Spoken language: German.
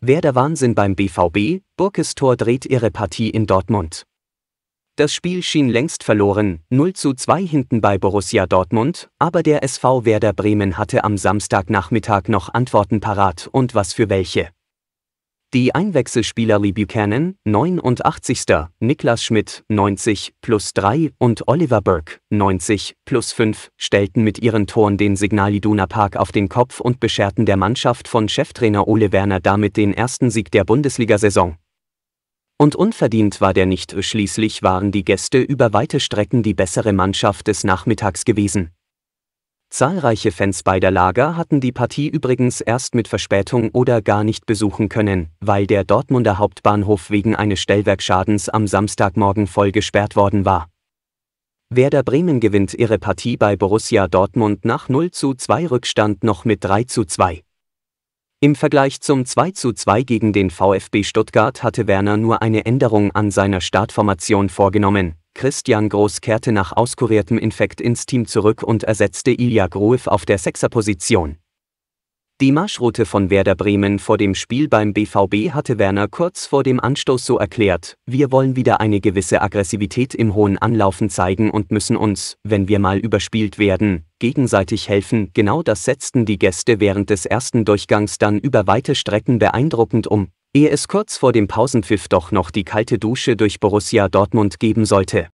Wer der Wahnsinn beim BVB, Burkes Tor dreht ihre Partie in Dortmund. Das Spiel schien längst verloren, 0 zu 2 hinten bei Borussia Dortmund, aber der SV Werder Bremen hatte am Samstagnachmittag noch Antworten parat und was für welche. Die Einwechselspieler Lee Buchanan, 89. Niklas Schmidt, 90 plus 3 und Oliver Burke, 90 plus 5, stellten mit ihren Toren den Signal Iduna Park auf den Kopf und bescherten der Mannschaft von Cheftrainer Ole Werner damit den ersten Sieg der Bundesliga-Saison. Und unverdient war der nicht, schließlich waren die Gäste über weite Strecken die bessere Mannschaft des Nachmittags gewesen. Zahlreiche Fans beider Lager hatten die Partie übrigens erst mit Verspätung oder gar nicht besuchen können, weil der Dortmunder Hauptbahnhof wegen eines Stellwerkschadens am Samstagmorgen voll gesperrt worden war. Werder Bremen gewinnt ihre Partie bei Borussia Dortmund nach 0 zu 2 Rückstand noch mit 3 zu 2. Im Vergleich zum 2 zu 2 gegen den VfB Stuttgart hatte Werner nur eine Änderung an seiner Startformation vorgenommen, Christian Groß kehrte nach auskuriertem Infekt ins Team zurück und ersetzte Ilya Gruev auf der Sechserposition. Die Marschroute von Werder Bremen vor dem Spiel beim BVB hatte Werner kurz vor dem Anstoß so erklärt, wir wollen wieder eine gewisse Aggressivität im hohen Anlaufen zeigen und müssen uns, wenn wir mal überspielt werden, gegenseitig helfen. Genau das setzten die Gäste während des ersten Durchgangs dann über weite Strecken beeindruckend um ehe es kurz vor dem Pausenpfiff doch noch die kalte Dusche durch Borussia Dortmund geben sollte.